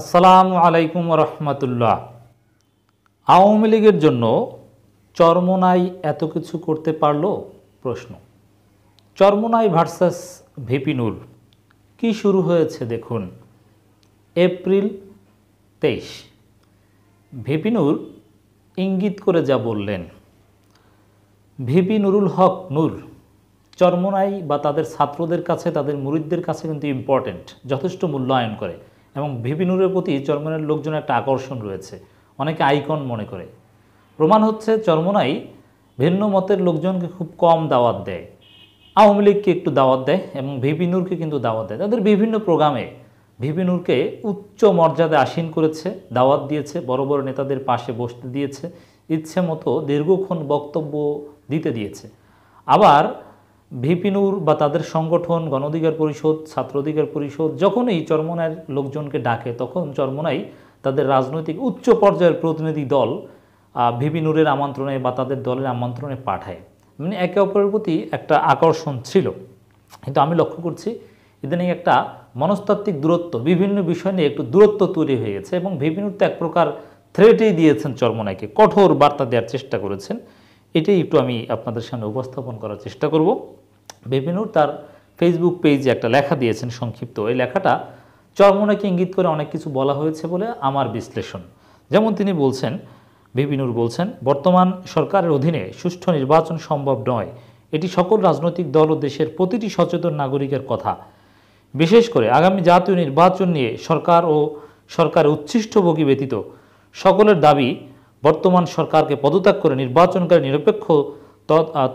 আসসালামু আলাইকুম রহমতুল্লাহ আওয়ামী লীগের জন্য চরমনাই এত কিছু করতে পারল প্রশ্ন চরমনাই ভার্সাস ভিপিনুর কি শুরু হয়েছে দেখুন এপ্রিল তেইশ ভিপিনুর ইঙ্গিত করে যা বললেন ভিপি নুরুল হক নূর চরমনাই বা তাদের ছাত্রদের কাছে তাদের মুরিদদের কাছে কিন্তু ইম্পর্ট্যান্ট যথেষ্ট মূল্যায়ন করে এবং ভিপিনুরের প্রতি চর্মনের লোকজনের একটা আকর্ষণ রয়েছে অনেকে আইকন মনে করে প্রমাণ হচ্ছে চর্মনাই ভিন্ন মতের লোকজনকে খুব কম দাওয়াত দেয় আওয়ামী লীগকে একটু দাওয়াত দেয় এবং ভিপিনুরকে কিন্তু দাওয়াত দেয় তাদের বিভিন্ন প্রোগ্রামে ভিপিনুরকে উচ্চ মর্যাদা আসীন করেছে দাওয়াত দিয়েছে বড় বড় নেতাদের পাশে বসতে দিয়েছে ইচ্ছে মতো দীর্ঘক্ষণ বক্তব্য দিতে দিয়েছে আবার ভিপিনুর বা তাদের সংগঠন গণধিকার পরিষদ ছাত্রধিকার পরিষদ যখনই চরমনার লোকজনকে ডাকে তখন চরমনাই তাদের রাজনৈতিক উচ্চ পর্যায়ের প্রতিনিধি দল ভিপিনুরের আমন্ত্রণে বা তাদের দলের আমন্ত্রণে পাঠায় মানে একে অপরের প্রতি একটা আকর্ষণ ছিল কিন্তু আমি লক্ষ্য করছি ইদানিং একটা মনস্তাত্ত্বিক দূরত্ব বিভিন্ন বিষয় নিয়ে একটু দূরত্ব তৈরি হয়ে গেছে এবং ভিপিনুর তো এক প্রকার থ্রেটেই দিয়েছেন চরমনাইকে কঠোর বার্তা দেওয়ার চেষ্টা করেছেন এটাই একটু আমি আপনাদের সামনে উপস্থাপন করার চেষ্টা করব বেবিনুর তার ফেসবুক পেজে একটা লেখা দিয়েছেন সংক্ষিপ্ত এই লেখাটা চরমোনাকে ইঙ্গিত করে অনেক কিছু বলা হয়েছে বলে আমার বিশ্লেষণ যেমন তিনি বলছেন বেবিনুর বলছেন বর্তমান সরকারের অধীনে সুষ্ঠু নির্বাচন সম্ভব নয় এটি সকল রাজনৈতিক দল ও দেশের প্রতিটি সচেতন নাগরিকের কথা বিশেষ করে আগামী জাতীয় নির্বাচন নিয়ে সরকার ও সরকার উচ্ছিষ্টভোগী ব্যতীত সকলের দাবি বর্তমান সরকারকে পদত্যাগ করে নির্বাচনকারী নিরপেক্ষ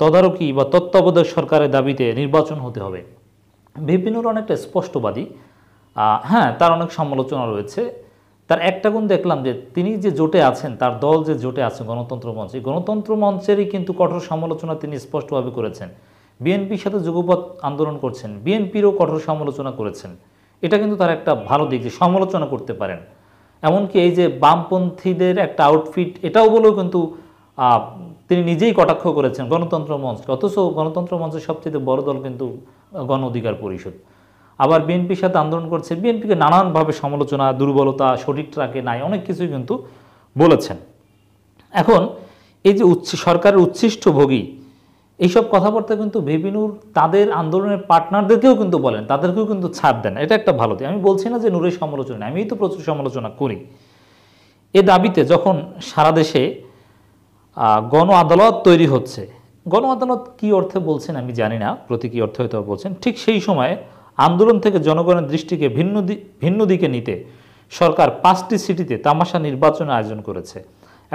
তদারকি বা তত্ত্বাবধায়ক সরকারের দাবিতে নির্বাচন হতে হবে বিপিনুর অনেকটা স্পষ্টবাদী হ্যাঁ তার অনেক সমালোচনা রয়েছে তার একটা গুণ দেখলাম যে তিনি যে জোটে আছেন তার দল যে জোটে আছে গণতন্ত্র মঞ্চে গণতন্ত্র মঞ্চেরই কিন্তু কঠোর সমালোচনা তিনি স্পষ্টভাবে করেছেন বিএনপির সাথে যুগপথ আন্দোলন করছেন বিএনপিরও কঠোর সমালোচনা করেছেন এটা কিন্তু তার একটা ভালো দিক যে সমালোচনা করতে পারেন এমনকি এই যে বামপন্থীদের একটা আউটফিট এটাও বলেও কিন্তু তিনি নিজেই কটাক্ষ করেছেন গণতন্ত্র মঞ্চ অথচ গণতন্ত্র মঞ্চের সবচেয়ে বড় দল কিন্তু গণ অধিকার পরিষদ আবার বিএনপির সাথে আন্দোলন করছে বিএনপিকে নানানভাবে সমালোচনা দুর্বলতা সঠিক ট্রাকে নাই অনেক কিছুই কিন্তু বলেছেন এখন এই যে উচ্ছ সরকারের উচ্ছিষ্ট ভোগী এইসব কথাবার্তা কিন্তু ভেবিনুর তাদের আন্দোলনের পার্টনারদেরকেও কিন্তু বলেন তাদেরকেও কিন্তু ছাড় দেন এটা একটা ভালো দিক আমি বলছি না যে নূরের সমালোচনা আমি তো প্রচুর সমালোচনা করি এ দাবিতে যখন সারা দেশে গণ আদালত তৈরি হচ্ছে গণ আদালত কী অর্থে বলছেন আমি জানি না প্রতীকী অর্থ হয়তো বলছেন ঠিক সেই সময়ে আন্দোলন থেকে জনগণের দৃষ্টিকে ভিন্ন ভিন্ন দিকে নিতে সরকার পাঁচটি সিটিতে তামাশা নির্বাচন আয়োজন করেছে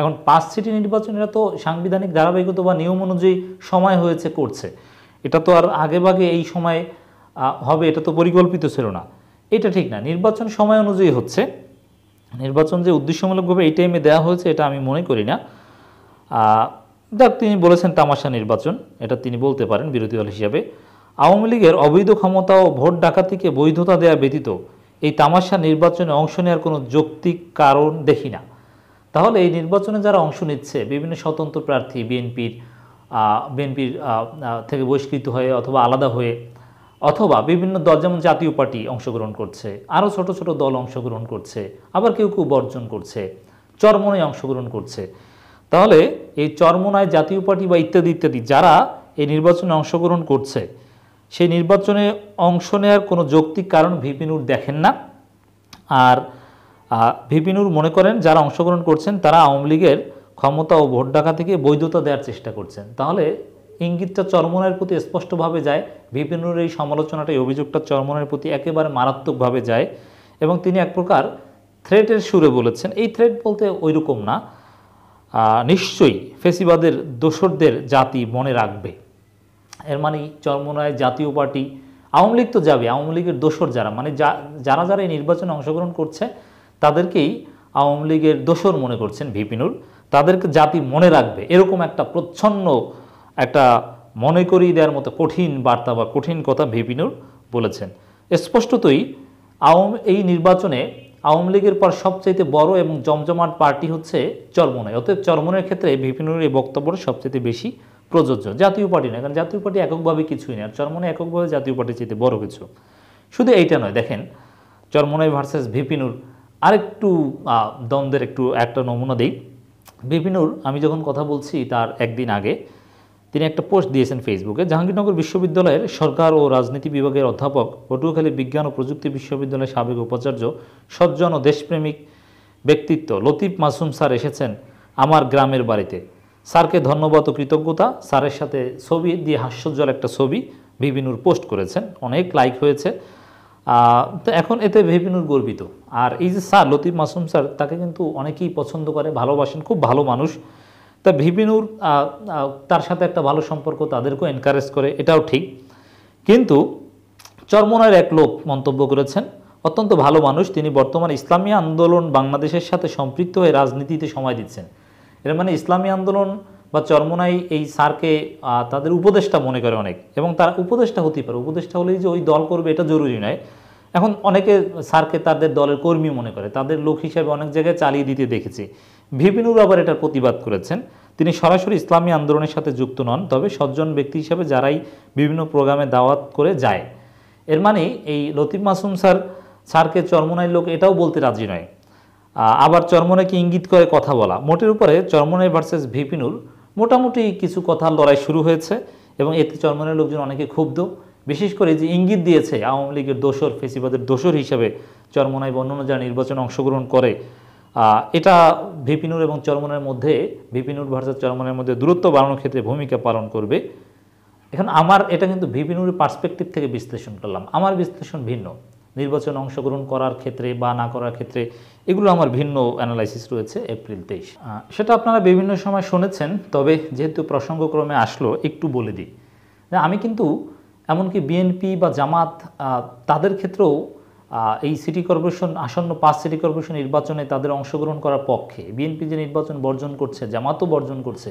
এখন পাঁচ সিটি নির্বাচন এটা তো সাংবিধানিক ধারাবাহিকতা বা নিয়ম অনুযায়ী সময় হয়েছে করছে এটা তো আর আগেভাগে এই সময়ে হবে এটা তো পরিকল্পিত ছিল না এটা ঠিক না নির্বাচন সময় অনুযায়ী হচ্ছে নির্বাচন যে উদ্দেশ্যমূলকভাবে এই টাইমে দেওয়া হয়েছে এটা আমি মনে করি না দেখ তিনি বলেছেন তামাশা নির্বাচন এটা তিনি বলতে পারেন বিরোধী দল হিসাবে আওয়ামী লীগের অবৈধ ক্ষমতা ও ভোট ডাকাতিকে বৈধতা দেয়া ব্যতীত এই তামাশা নির্বাচনে অংশ নেওয়ার কোনো যৌক্তিক কারণ দেখি না তাহলে এই নির্বাচনে যারা অংশ নিচ্ছে বিভিন্ন স্বতন্ত্র প্রার্থী বিএনপির বিএনপির থেকে বহিষ্কৃত হয়ে অথবা আলাদা হয়ে অথবা বিভিন্ন দল যেমন জাতীয় পার্টি অংশগ্রহণ করছে আরও ছোট ছোট দল অংশগ্রহণ করছে আবার কেউ কেউ বর্জন করছে চরমনে অংশগ্রহণ করছে তাহলে এই চরমোনায় জাতীয় পার্টি বা ইত্যাদি ইত্যাদি যারা এই নির্বাচনে অংশগ্রহণ করছে সেই নির্বাচনে অংশ নেওয়ার কোনো যৌক্তিক কারণ ভিপিনুর দেখেন না আর ভিপিনুর মনে করেন যারা অংশগ্রহণ করছেন তারা আওয়ামী লীগের ক্ষমতা ও ভোট ডাকা থেকে বৈধতা দেওয়ার চেষ্টা করছেন তাহলে ইঙ্গিতটা চরমনের প্রতি স্পষ্টভাবে যায় ভিপিনুর এই সমালোচনাটা এই অভিযোগটা চরমনের প্রতি একেবারে মারাত্মকভাবে যায় এবং তিনি এক প্রকার থ্রেটের সুরে বলেছেন এই থ্রেট বলতে ওইরকম না নিশ্চয়ই ফেসিবাদের দোসরদের জাতি মনে রাখবে এর মানে চর্মনায় জাতীয় পার্টি আওয়ামী লীগ তো যাবে আওয়ামী লীগের দোসর যারা মানে যা যারা যারা এই নির্বাচনে অংশগ্রহণ করছে তাদেরকেই আওয়ামী লীগের দোসর মনে করছেন ভিপিনুর তাদেরকে জাতি মনে রাখবে এরকম একটা প্রচ্ছন্ন একটা মনে করিয়ে দেওয়ার মতো কঠিন বার্তা বা কঠিন কথা ভিপিনুর বলেছেন স্পষ্টতই আওয়াম এই নির্বাচনে আওয়ামী লীগের পর সবচেয়ে বড় এবং জমজমাট পার্টি হচ্ছে চরমনাই অতএব চরমনের ক্ষেত্রে বিপিনুর এই বক্তব্য সবচেয়ে বেশি প্রযোজ্য জাতীয় পার্টি নয় কারণ জাতীয় পার্টি এককভাবে কিছুই নেই আর চরমনে এককভাবে জাতীয় পার্টি চাইতে বড় কিছু শুধু এইটা নয় দেখেন চরমনাই ভার্সেস ভিপিনুর আরেকটু দ্বন্দ্বের একটু একটা নমুনা দিই বিপিনুর আমি যখন কথা বলছি তার একদিন আগে তিনি একটা পোস্ট দিয়েছেন ফেসবুকে জাহাঙ্গীরনগর বিশ্ববিদ্যালয়ের সরকার ও রাজনীতি বিভাগের অধ্যাপক পটুয়াখালী বিজ্ঞান ও প্রযুক্তি বিশ্ববিদ্যালয়ের সাবেক উপাচার্য সজ্জন ও দেশপ্রেমিক ব্যক্তিত্ব লতিফ মাসুম স্যার এসেছেন আমার গ্রামের বাড়িতে স্যারকে ধন্যবাদ ও কৃতজ্ঞতা স্যারের সাথে ছবি দিয়ে হাস্যজ্জ্বল একটা ছবি ভিবিনুর পোস্ট করেছেন অনেক লাইক হয়েছে তো এখন এতে ভিবিনুর গর্বিত আর এই যে স্যার লতিফ মাসুম স্যার তাকে কিন্তু অনেকেই পছন্দ করে ভালোবাসেন খুব ভালো মানুষ তা ভিপিনুর তার সাথে একটা ভালো সম্পর্ক তাদেরকেও এনকারেজ করে এটাও ঠিক কিন্তু চরমনার এক লোক মন্তব্য করেছেন অত্যন্ত ভালো মানুষ তিনি বর্তমান ইসলামী আন্দোলন বাংলাদেশের সাথে সম্পৃক্ত হয়ে রাজনীতিতে সময় দিচ্ছেন এর মানে ইসলামী আন্দোলন বা চরমনাই এই সারকে তাদের উপদেষ্টা মনে করে অনেক এবং তার উপদেষ্টা হতে পারে উপদেষ্টা হলেই যে ওই দল করবে এটা জরুরি নয় এখন অনেকে সারকে তাদের দলের কর্মী মনে করে তাদের লোক হিসাবে অনেক জায়গায় চালিয়ে দিতে দেখেছে ভিপিনুর আবার এটার প্রতিবাদ করেছেন তিনি সরাসরি ইসলামী আন্দোলনের সাথে যুক্ত নন তবে সজ্জন ব্যক্তি হিসেবে যারাই বিভিন্ন প্রোগ্রামে দাওয়াত করে যায় এর মানে এই লতিফ মাসুম স্যার স্যারকে চরমনাইয়ের লোক এটাও বলতে রাজি নয় আবার চরমনাইকে ইঙ্গিত করে কথা বলা মোটের উপরে চরমনাই ভার্সেস ভিপিনুর মোটামুটি কিছু কথা লড়াই শুরু হয়েছে এবং এতে চরমনের লোকজন অনেকে ক্ষুব্ধ বিশেষ করে যে ইঙ্গিত দিয়েছে আওয়ামী লীগের দোসর ফেসিবাদের দোসর হিসেবে চরমনাই বর্ণনা যারা নির্বাচনে অংশগ্রহণ করে এটা ভিপিনুর এবং চরমনের মধ্যে ভিপিনুর ভার্সেস চরমনের মধ্যে দূরত্ব বাড়ানোর ক্ষেত্রে ভূমিকা পালন করবে এখন আমার এটা কিন্তু ভিপিনুরের পার্সপেক্টিভ থেকে বিশ্লেষণ করলাম আমার বিশ্লেষণ ভিন্ন নির্বাচনে অংশগ্রহণ করার ক্ষেত্রে বা না করার ক্ষেত্রে এগুলো আমার ভিন্ন অ্যানালাইসিস রয়েছে এপ্রিল তেইশ সেটা আপনারা বিভিন্ন সময় শুনেছেন তবে যেহেতু প্রসঙ্গক্রমে আসলো একটু বলে দিই আমি কিন্তু এমনকি বিএনপি বা জামাত তাদের ক্ষেত্রেও এই সিটি কর্পোরেশন আসন্ন পাঁচ সিটি কর্পোরেশন নির্বাচনে তাদের অংশগ্রহণ করার পক্ষে বিএনপি যে নির্বাচন বর্জন করছে জামাতও বর্জন করছে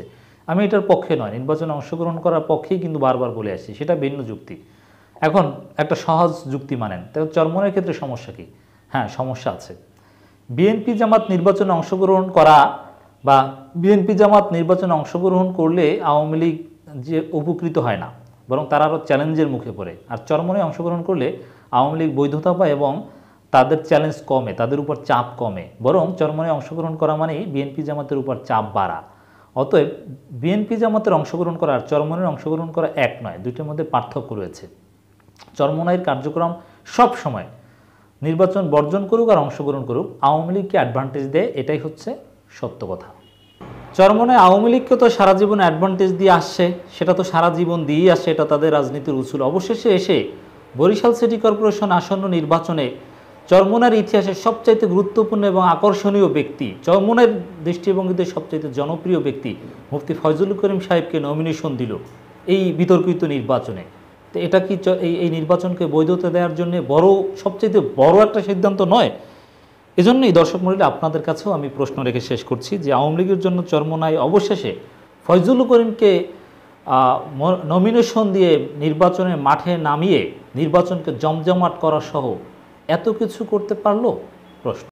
আমি এটার পক্ষে নয় নির্বাচনে অংশগ্রহণ করার পক্ষেই কিন্তু বারবার বলে আসছি সেটা ভিন্ন যুক্তি এখন একটা সহজ যুক্তি মানেন তাহলে চরমনের ক্ষেত্রে সমস্যা কি হ্যাঁ সমস্যা আছে বিএনপি জামাত নির্বাচনে অংশগ্রহণ করা বা বিএনপি জামাত নির্বাচনে অংশগ্রহণ করলে আওয়ামী লীগ যে উপকৃত হয় না বরং তারা আরও চ্যালেঞ্জের মুখে পড়ে আর চরমনে অংশগ্রহণ করলে আওয়ামী লীগ বৈধতা পায় এবং তাদের চ্যালেঞ্জ কমে তাদের উপর চাপ কমে বরং চরমনে অংশগ্রহণ করা মানেই বিএনপি জামাতের উপর চাপ বাড়া অতএব বিএনপি জামাতের অংশগ্রহণ করা আর চরমনের অংশগ্রহণ করা এক নয় দুইটির মধ্যে পার্থক্য রয়েছে চরমনাইয়ের কার্যক্রম সব সময় নির্বাচন বর্জন করুক আর অংশগ্রহণ করুক আওয়ামী লীগকে অ্যাডভান্টেজ দেয় এটাই হচ্ছে সত্য কথা চরমনে আওয়ামী লীগকে তো সারা জীবন অ্যাডভান্টেজ দিয়ে আসছে সেটা তো সারা জীবন দিয়েই আসছে এটা তাদের রাজনীতির উচুল অবশেষে এসে বরিশাল সিটি কর্পোরেশন আসন্ন নির্বাচনে চরমোনার ইতিহাসের সবচাইতে গুরুত্বপূর্ণ এবং আকর্ষণীয় ব্যক্তি চরমোনার দৃষ্টিভঙ্গিতে সবচাইতে জনপ্রিয় ব্যক্তি মুফতি ফয়জুল করিম সাহেবকে নমিনেশন দিল এই বিতর্কিত নির্বাচনে তো এটা কি এই নির্বাচনকে বৈধতা দেওয়ার জন্য বড় সবচাইতে বড় একটা সিদ্ধান্ত নয় এজন্যই দর্শক মন্ডলী আপনাদের কাছেও আমি প্রশ্ন রেখে শেষ করছি যে আওয়ামী লীগের জন্য চরমোনায় অবশেষে ফয়জুল করিমকে নমিনেশন দিয়ে নির্বাচনের মাঠে নামিয়ে নির্বাচনকে জমজমাট করা সহ এত কিছু করতে পারলো প্রশ্ন